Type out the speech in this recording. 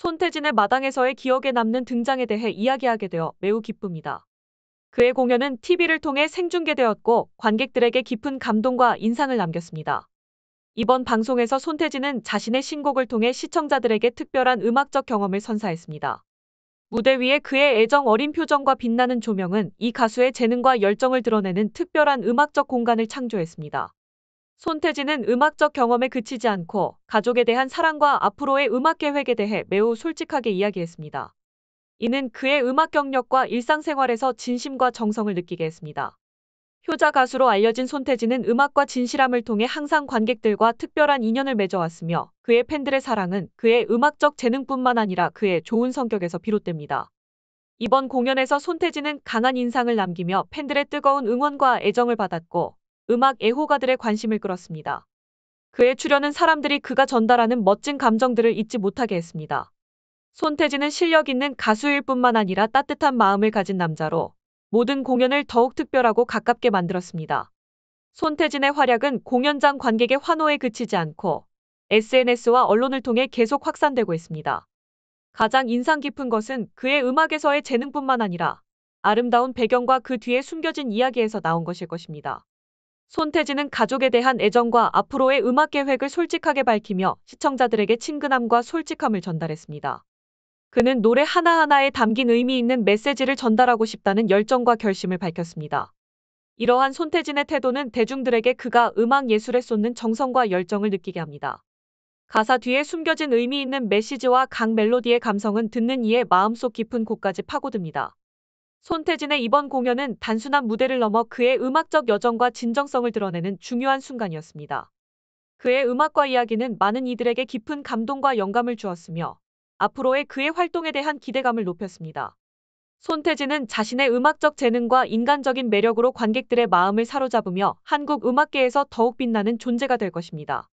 손태진의 마당에서의 기억에 남는 등장에 대해 이야기하게 되어 매우 기쁩니다. 그의 공연은 TV를 통해 생중계되었고 관객들에게 깊은 감동과 인상을 남겼습니다. 이번 방송에서 손태진은 자신의 신곡을 통해 시청자들에게 특별한 음악적 경험을 선사했습니다. 무대 위에 그의 애정 어린 표정과 빛나는 조명은 이 가수의 재능과 열정을 드러내는 특별한 음악적 공간을 창조했습니다. 손태진은 음악적 경험에 그치지 않고 가족에 대한 사랑과 앞으로의 음악 계획에 대해 매우 솔직하게 이야기했습니다. 이는 그의 음악 경력과 일상생활에서 진심과 정성을 느끼게 했습니다. 효자 가수로 알려진 손태진은 음악과 진실함을 통해 항상 관객들과 특별한 인연을 맺어왔으며 그의 팬들의 사랑은 그의 음악적 재능뿐만 아니라 그의 좋은 성격에서 비롯됩니다. 이번 공연에서 손태진은 강한 인상을 남기며 팬들의 뜨거운 응원과 애정을 받았고 음악 애호가들의 관심을 끌었습니다. 그의 출연은 사람들이 그가 전달하는 멋진 감정들을 잊지 못하게 했습니다. 손태진은 실력 있는 가수일 뿐만 아니라 따뜻한 마음을 가진 남자로 모든 공연을 더욱 특별하고 가깝게 만들었습니다. 손태진의 활약은 공연장 관객의 환호에 그치지 않고 SNS와 언론을 통해 계속 확산되고 있습니다. 가장 인상 깊은 것은 그의 음악에서의 재능뿐만 아니라 아름다운 배경과 그 뒤에 숨겨진 이야기에서 나온 것일 것입니다. 손태진은 가족에 대한 애정과 앞으로의 음악 계획을 솔직하게 밝히며 시청자들에게 친근함과 솔직함을 전달했습니다. 그는 노래 하나하나에 담긴 의미 있는 메시지를 전달하고 싶다는 열정과 결심을 밝혔습니다. 이러한 손태진의 태도는 대중들에게 그가 음악 예술에 쏟는 정성과 열정을 느끼게 합니다. 가사 뒤에 숨겨진 의미 있는 메시지와 각 멜로디의 감성은 듣는 이의 마음속 깊은 곳까지 파고듭니다. 손태진의 이번 공연은 단순한 무대를 넘어 그의 음악적 여정과 진정성을 드러내는 중요한 순간이었습니다. 그의 음악과 이야기는 많은 이들에게 깊은 감동과 영감을 주었으며 앞으로의 그의 활동에 대한 기대감을 높였습니다. 손태진은 자신의 음악적 재능과 인간적인 매력으로 관객들의 마음을 사로잡으며 한국 음악계에서 더욱 빛나는 존재가 될 것입니다.